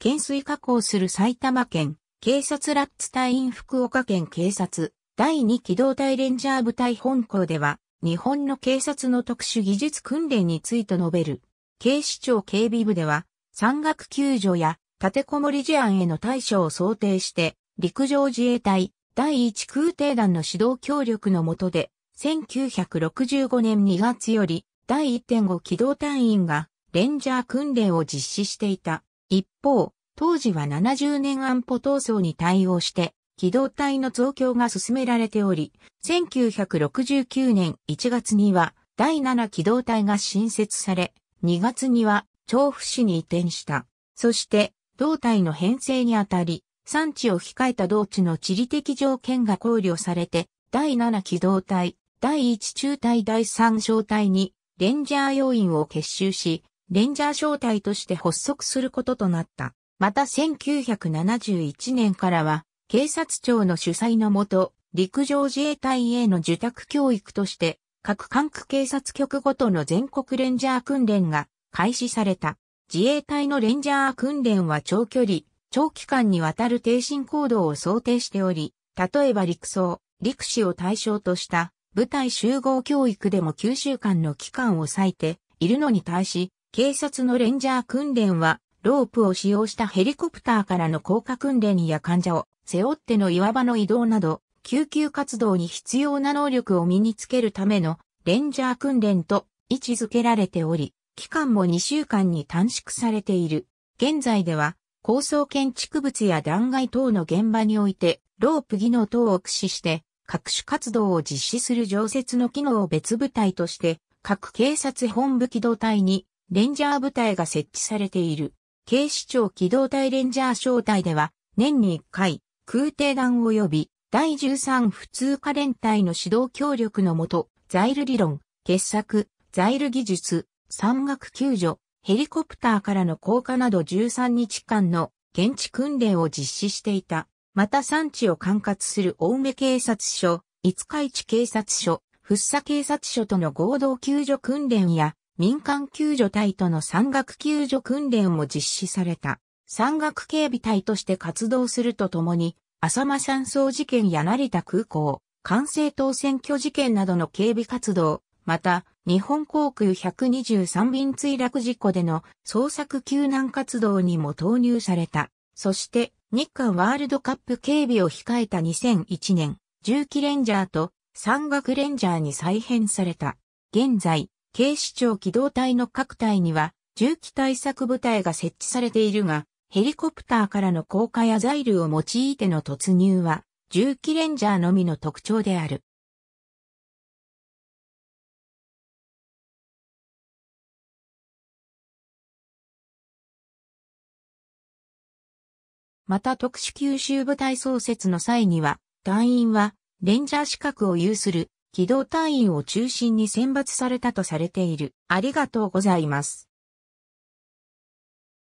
懸垂加工する埼玉県、警察ラッツ隊員福岡県警察、第2機動隊レンジャー部隊本校では、日本の警察の特殊技術訓練について述べる。警視庁警備部では、山岳救助や立てこもり事案への対処を想定して、陸上自衛隊第1空挺団の指導協力の下で、1965年2月より第1.5機動隊員がレンジャー訓練を実施していた。一方、当時は70年安保闘争に対応して、機動隊の増強が進められており、1969年1月には第7機動隊が新設され、2月には調布市に移転した。そして、同隊の編成にあたり、産地を控えた同地の地理的条件が考慮されて、第7機動隊、第1中隊第3小隊にレンジャー要員を結集し、レンジャー小隊として発足することとなった。また1971年からは、警察庁の主催のもと、陸上自衛隊への受託教育として、各管区警察局ごとの全国レンジャー訓練が開始された。自衛隊のレンジャー訓練は長距離、長期間にわたる低進行動を想定しており、例えば陸装、陸士を対象とした部隊集合教育でも9週間の期間を割いているのに対し、警察のレンジャー訓練は、ロープを使用したヘリコプターからの降下訓練や患者を背負っての岩場の移動など、救急活動に必要な能力を身につけるためのレンジャー訓練と位置づけられており、期間も2週間に短縮されている。現在では、高層建築物や断崖等の現場において、ロープ技能等を駆使して、各種活動を実施する常設の機能を別部隊として、各警察本部機動隊にレンジャー部隊が設置されている。警視庁機動隊レンジャー小隊では、年に1回、空挺団及び第13普通科連隊の指導協力のもと、ザイル理論、傑作、ザイル技術、山岳救助、ヘリコプターからの降下など13日間の現地訓練を実施していた。また産地を管轄する青梅警察署、五日市警察署、福佐警察署との合同救助訓練や民間救助隊との山岳救助訓練も実施された。山岳警備隊として活動するとともに、浅間山荘事件や成田空港、関西島選挙事件などの警備活動、また、日本航空123便墜落事故での捜索救難活動にも投入された。そして、日韓ワールドカップ警備を控えた2001年、重機レンジャーと山岳レンジャーに再編された。現在、警視庁機動隊の各隊には、銃器対策部隊が設置されているが、ヘリコプターからの降下やザイルを用いての突入は、重機レンジャーのみの特徴である。また特殊吸収部隊創設の際には、団員はレンジャー資格を有する機動隊員を中心に選抜されたとされている。ありがとうございます。